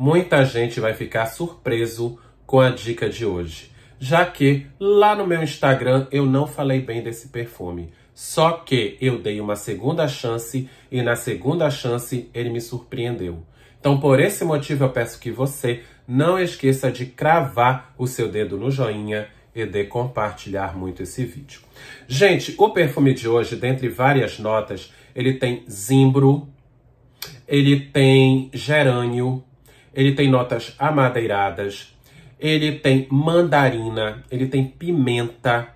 muita gente vai ficar surpreso com a dica de hoje, já que lá no meu Instagram eu não falei bem desse perfume. Só que eu dei uma segunda chance e na segunda chance ele me surpreendeu. Então, por esse motivo, eu peço que você não esqueça de cravar o seu dedo no joinha e de compartilhar muito esse vídeo. Gente, o perfume de hoje, dentre várias notas, ele tem zimbro, ele tem gerânio, ele tem notas amadeiradas, ele tem mandarina, ele tem pimenta,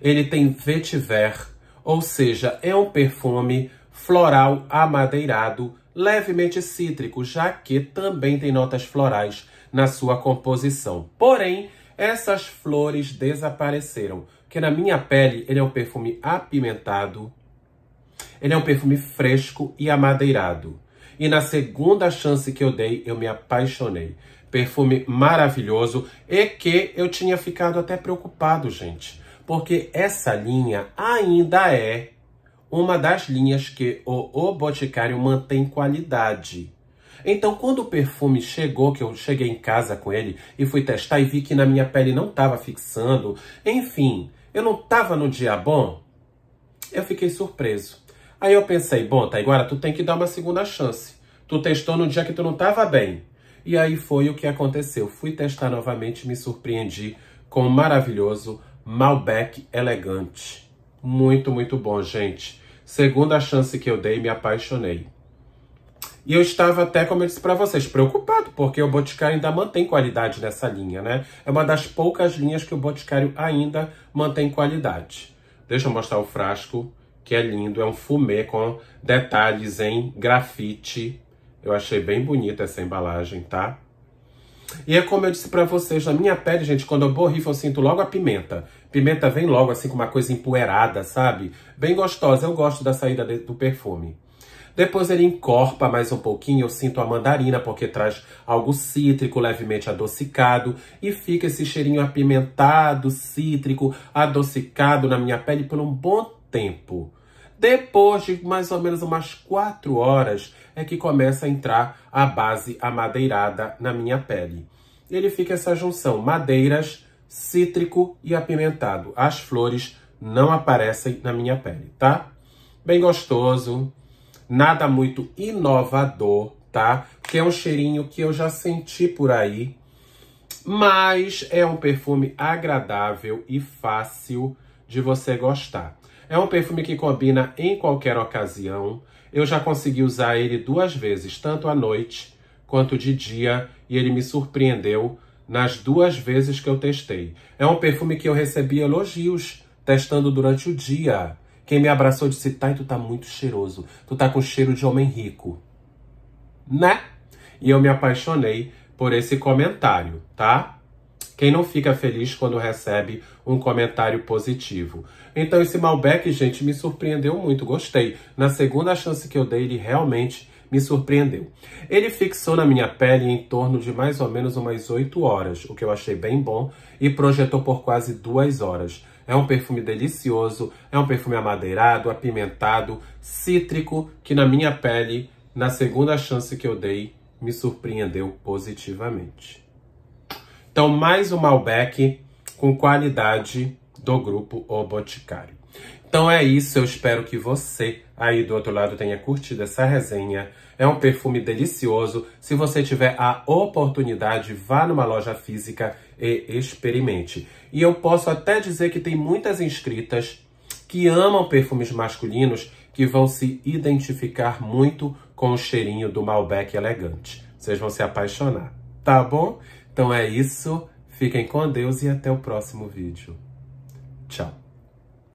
ele tem vetiver, ou seja, é um perfume floral amadeirado, levemente cítrico, já que também tem notas florais na sua composição. Porém, essas flores desapareceram, porque na minha pele ele é um perfume apimentado, ele é um perfume fresco e amadeirado. E na segunda chance que eu dei, eu me apaixonei. Perfume maravilhoso e que eu tinha ficado até preocupado, gente. Porque essa linha ainda é uma das linhas que o, o Boticário mantém qualidade. Então, quando o perfume chegou, que eu cheguei em casa com ele e fui testar e vi que na minha pele não estava fixando, enfim, eu não estava no dia bom, eu fiquei surpreso. Aí eu pensei, bom, tá, agora, tu tem que dar uma segunda chance. Tu testou no dia que tu não estava bem. E aí foi o que aconteceu. Fui testar novamente e me surpreendi com um maravilhoso Malbec elegante. Muito, muito bom, gente. Segunda chance que eu dei, me apaixonei. E eu estava até, como eu disse para vocês, preocupado, porque o Boticário ainda mantém qualidade nessa linha, né? É uma das poucas linhas que o Boticário ainda mantém qualidade. Deixa eu mostrar o frasco que é lindo, é um fumê com detalhes em grafite. Eu achei bem bonita essa embalagem, tá? E é como eu disse para vocês, na minha pele, gente, quando eu borrifo, eu sinto logo a pimenta. Pimenta vem logo, assim, com uma coisa empoeirada, sabe? Bem gostosa, eu gosto da saída do perfume. Depois ele encorpa mais um pouquinho, eu sinto a mandarina, porque traz algo cítrico, levemente adocicado. E fica esse cheirinho apimentado, cítrico, adocicado na minha pele por um bom tempo. Depois de mais ou menos umas quatro horas é que começa a entrar a base amadeirada na minha pele. Ele fica essa junção madeiras, cítrico e apimentado. As flores não aparecem na minha pele, tá? Bem gostoso, nada muito inovador, tá? Que é um cheirinho que eu já senti por aí, mas é um perfume agradável e fácil de você gostar. É um perfume que combina em qualquer ocasião. Eu já consegui usar ele duas vezes, tanto à noite quanto de dia, e ele me surpreendeu nas duas vezes que eu testei. É um perfume que eu recebi elogios testando durante o dia. Quem me abraçou disse: Thay, tu tá muito cheiroso. Tu tá com cheiro de homem rico. Né? E eu me apaixonei por esse comentário, tá? Quem não fica feliz quando recebe um comentário positivo? Então esse Malbec, gente, me surpreendeu muito, gostei. Na segunda chance que eu dei, ele realmente me surpreendeu. Ele fixou na minha pele em torno de mais ou menos umas 8 horas, o que eu achei bem bom, e projetou por quase duas horas. É um perfume delicioso, é um perfume amadeirado, apimentado, cítrico, que na minha pele, na segunda chance que eu dei, me surpreendeu positivamente. Então, mais um Malbec com qualidade do grupo O Boticário. Então é isso, eu espero que você aí do outro lado tenha curtido essa resenha. É um perfume delicioso. Se você tiver a oportunidade, vá numa loja física e experimente. E eu posso até dizer que tem muitas inscritas que amam perfumes masculinos que vão se identificar muito com o cheirinho do Malbec elegante. Vocês vão se apaixonar, tá bom? Então é isso, fiquem com Deus e até o próximo vídeo. Tchau!